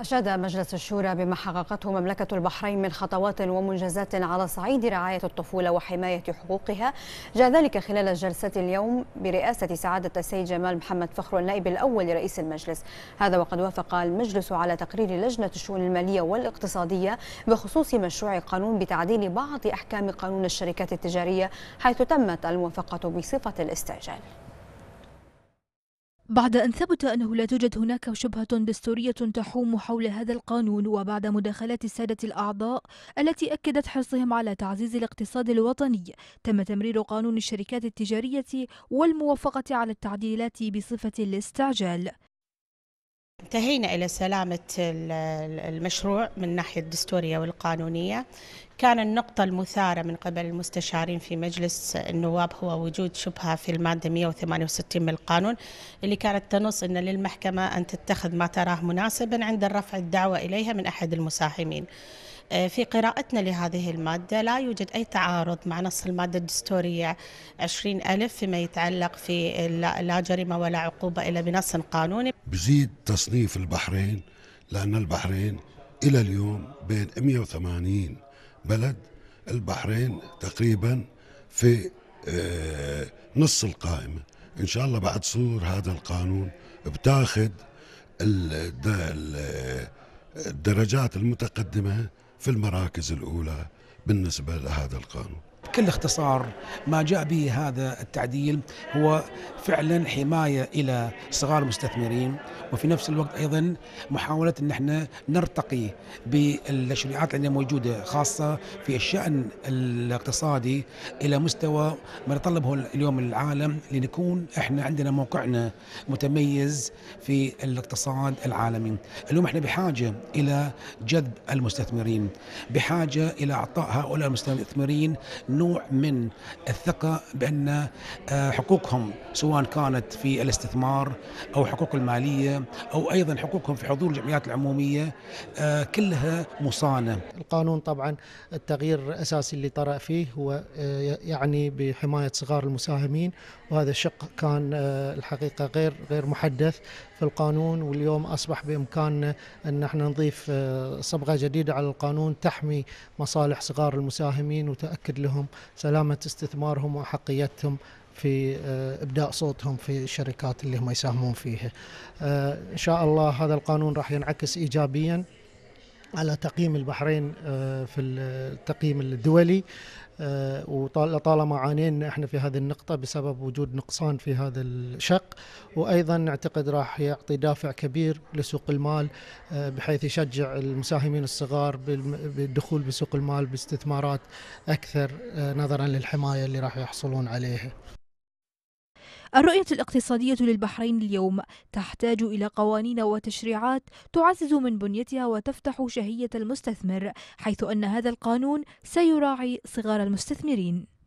أشاد مجلس الشورى بما حققته مملكة البحرين من خطوات ومنجزات على صعيد رعاية الطفولة وحماية حقوقها جاء ذلك خلال جلسة اليوم برئاسة سعادة السيد جمال محمد فخر النائب الأول لرئيس المجلس هذا وقد وافق المجلس على تقرير لجنة الشؤون المالية والاقتصادية بخصوص مشروع قانون بتعديل بعض أحكام قانون الشركات التجارية حيث تمت الموافقة بصفة الاستعجال بعد أن ثبت أنه لا توجد هناك شبهة دستورية تحوم حول هذا القانون وبعد مداخلات السادة الأعضاء التي أكدت حرصهم على تعزيز الاقتصاد الوطني تم تمرير قانون الشركات التجارية والموافقة على التعديلات بصفة الاستعجال انتهينا إلى سلامة المشروع من الناحية الدستورية والقانونية كان النقطة المثارة من قبل المستشارين في مجلس النواب هو وجود شبهة في المادة 168 من القانون اللي كانت تنص أن للمحكمة أن تتخذ ما تراه مناسبا عند رفع الدعوة إليها من أحد المساهمين آه، في قراءتنا لهذه المادة لا يوجد أي تعارض مع نص المادة الدستورية 20 ألف فيما يتعلق في لا جريمة ولا عقوبة إلا بنص قانوني بزيد تصنيف البحرين لأن البحرين إلى اليوم بين 180 بلد البحرين تقريبا في آه، نص القائمة إن شاء الله بعد صدور هذا القانون بتاخذ الدرجات المتقدمة في المراكز الأولى بالنسبة لهذا القانون بكل اختصار ما جاء به هذا التعديل هو فعلا حماية إلى صغار المستثمرين وفي نفس الوقت أيضا محاولة أن احنا نرتقي بالتشريعات اللي موجودة خاصة في الشأن الاقتصادي إلى مستوى ما يطلبه اليوم العالم لنكون احنا عندنا موقعنا متميز في الاقتصاد العالمي اليوم احنا بحاجة إلى جذب المستثمرين بحاجة إلى إعطاء هؤلاء المستثمرين نوع من الثقة بأن آه، حقوقهم سواء كانت في الاستثمار أو حقوق المالية أو أيضا حقوقهم في حضور الجمعيات العمومية آه، كلها مصانة القانون طبعا التغيير الأساسي اللي طرأ فيه هو آه، يعني بحماية صغار المساهمين وهذا الشق كان الحقيقة غير غير محدث في القانون واليوم أصبح بإمكاننا أن احنا نضيف صبغة جديدة على القانون تحمي مصالح صغار المساهمين وتأكد لهم سلامه استثمارهم واحقيتهم في آه، ابداء صوتهم في الشركات اللي هم يساهمون فيها. آه، ان شاء الله هذا القانون راح ينعكس ايجابيا على تقييم البحرين آه، في التقييم الدولي آه، وطالما عانينا احنا في هذه النقطه بسبب وجود نقصان في هذا الشق وايضا نعتقد راح يعطي دافع كبير لسوق المال آه، بحيث يشجع المساهمين الصغار بالدخول بسوق المال باستثمارات اكثر نظرا للحمايه اللي راح يحصلون عليها الرؤية الاقتصادية للبحرين اليوم تحتاج إلى قوانين وتشريعات تعزز من بنيتها وتفتح شهية المستثمر حيث أن هذا القانون سيراعي صغار المستثمرين